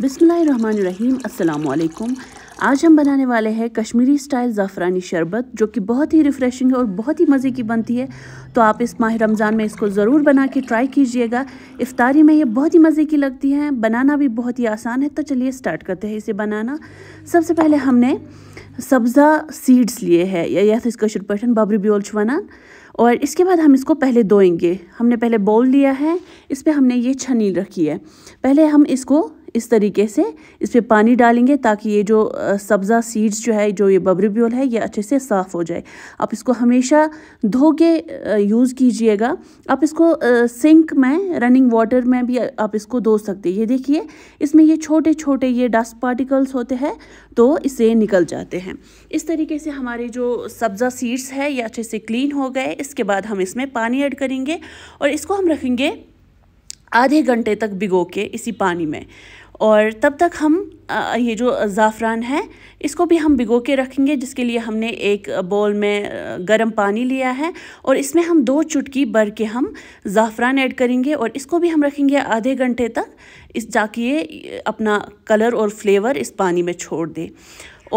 बिसमीम अल्लाम आज हम बनाने वाले हैं कश्मीरी स्टाइल ज़ाफ़रानी शरबत जो कि बहुत ही रिफ़्रेशिंग और बहुत ही मज़े की बनती है तो आप इस माह रमज़ान में इसको ज़रूर बना के ट्राई कीजिएगा इफ़ारी में ये बहुत ही मज़े की लगती हैं बनाना भी बहुत ही आसान है तो चलिए स्टार्ट करते हैं इसे बनाना सबसे पहले हमने सब्ज़ा सीड्स लिए है या तो कशर पे बबरी ब्योल वनान और इसके बाद हम इसको पहले धोएंगे हमने पहले बोल लिया है इस पर हमने ये छनी रखी है पहले हम इसको इस तरीके से इस पर पानी डालेंगे ताकि ये जो सब्ज़ा सीड्स जो है जो ये बबरी ब्योल है ये अच्छे से साफ़ हो जाए आप इसको हमेशा धो के यूज़ कीजिएगा आप इसको सिंक में रनिंग वाटर में भी आप इसको धो सकते ये देखिए इसमें ये छोटे छोटे ये डस्ट पार्टिकल्स होते हैं तो इसे निकल जाते हैं इस तरीके से हमारे जो सब्ज़ा सीड्स है ये अच्छे से क्लीन हो गए इसके बाद हम इसमें पानी ऐड करेंगे और इसको हम रखेंगे आधे घंटे तक भिगो के इसी पानी में और तब तक हम ये जो ज़ाफ़रान है इसको भी हम भिगो के रखेंगे जिसके लिए हमने एक बॉल में गर्म पानी लिया है और इसमें हम दो चुटकी भर के हम ज़ाफ़रान ऐड करेंगे और इसको भी हम रखेंगे आधे घंटे तक इस ताकि ये अपना कलर और फ्लेवर इस पानी में छोड़ दे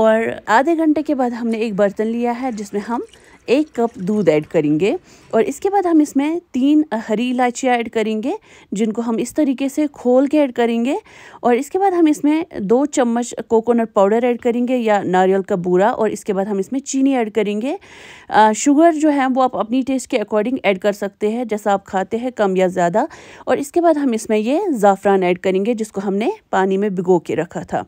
और आधे घंटे के बाद हमने एक बर्तन लिया है जिसमें हम एक कप दूध ऐड करेंगे और इसके बाद हम इसमें तीन हरी इलायचियाँ ऐड करेंगे जिनको हम इस तरीके से खोल के ऐड करेंगे और इसके बाद हम इसमें दो चम्मच कोकोनट पाउडर ऐड करेंगे या नारियल का बूरा और इसके बाद हम इसमें चीनी ऐड करेंगे आ, शुगर जो है वो आप अपनी टेस्ट के अकॉर्डिंग ऐड कर सकते हैं जैसा आप खाते हैं कम या ज़्यादा और इसके बाद हम इसमें ये ज़ाफ़रान ऐड करेंगे जिसको हमने पानी में भिगो के रखा था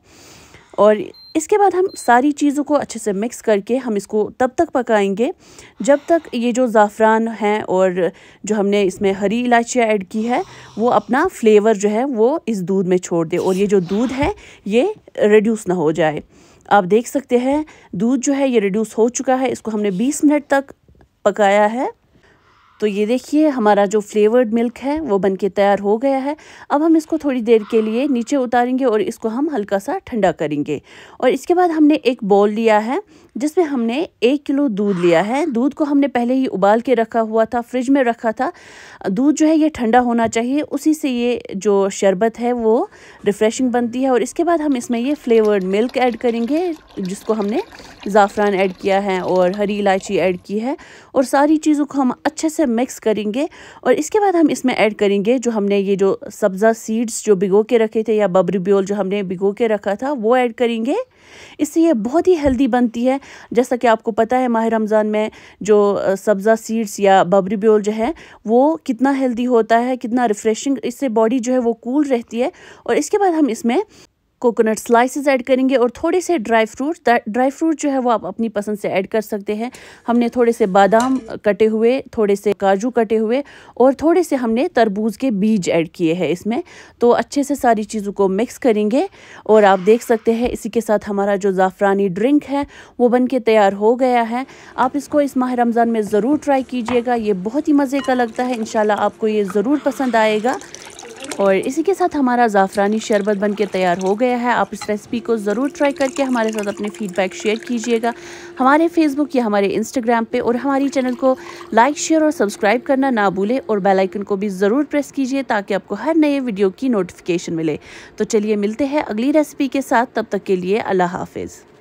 और इसके बाद हम सारी चीज़ों को अच्छे से मिक्स करके हम इसको तब तक पकाएंगे जब तक ये जो ज़ाफ़रान हैं और जो हमने इसमें हरी इलायचियाँ ऐड की है वो अपना फ्लेवर जो है वो इस दूध में छोड़ दे और ये जो दूध है ये रिड्यूस ना हो जाए आप देख सकते हैं दूध जो है ये रिड्यूस हो चुका है इसको हमने 20 मिनट तक पकाया है तो ये देखिए हमारा जो फ्लेवर्ड मिल्क है वो बनके तैयार हो गया है अब हम इसको थोड़ी देर के लिए नीचे उतारेंगे और इसको हम हल्का सा ठंडा करेंगे और इसके बाद हमने एक बॉल लिया है जिसमें हमने एक किलो दूध लिया है दूध को हमने पहले ही उबाल के रखा हुआ था फ्रिज में रखा था दूध जो है ये ठंडा होना चाहिए उसी से ये जो शरबत है वो रिफ़्रेशिंग बनती है और इसके बाद हम इसमें ये फ्लेवर्ड मिल्क ऐड करेंगे जिसको हमने ज़ाफ़रान ऐड किया है और हरी इलायची ऐड की है और सारी चीज़ों को हम अच्छे से मिक्स करेंगे और इसके बाद हम इसमें ऐड करेंगे जो हमने ये जो सब्ज़ा सीड्स जो भिगो के रखे थे या बबरी ब्योल जो हमने भिगो के रखा था वो ऐड करेंगे इससे ये बहुत ही हेल्दी बनती है जैसा कि आपको पता है माह रमज़ान में जो सब्ज़ा सीड्स या बबरी ब्योल जो है वो कितना हेल्दी होता है कितना रिफ़्रेशिंग इससे बॉडी जो है वो कूल रहती है और इसके बाद हम इसमें कोकोनट स्लाइसेस ऐड करेंगे और थोड़े से ड्राई फ्रूट ड्राई फ्रूट जो है वो आप अपनी पसंद से ऐड कर सकते हैं हमने थोड़े से बादाम कटे हुए थोड़े से काजू कटे हुए और थोड़े से हमने तरबूज के बीज ऐड किए हैं इसमें तो अच्छे से सारी चीज़ों को मिक्स करेंगे और आप देख सकते हैं इसी के साथ हमारा जो ज़ाफ़रानी ड्रिंक है वो बन के तैयार हो गया है आप इसको इस माह रमज़ान में ज़रूर ट्राई कीजिएगा ये बहुत ही मज़े का लगता है इन आपको ये ज़रूर पसंद आएगा और इसी के साथ हमारा ज़ाफ़रानी शरबत बनके तैयार हो गया है आप इस रेसिपी को ज़रूर ट्राई करके हमारे साथ अपने फीडबैक शेयर कीजिएगा हमारे फेसबुक या हमारे इंस्टाग्राम पे और हमारी चैनल को लाइक शेयर और सब्सक्राइब करना ना भूलें और बेलाइकन को भी ज़रूर प्रेस कीजिए ताकि आपको हर नए वीडियो की नोटिफिकेशन मिले तो चलिए मिलते हैं अगली रेसिपी के साथ तब तक के लिए अल्लाह हाफिज़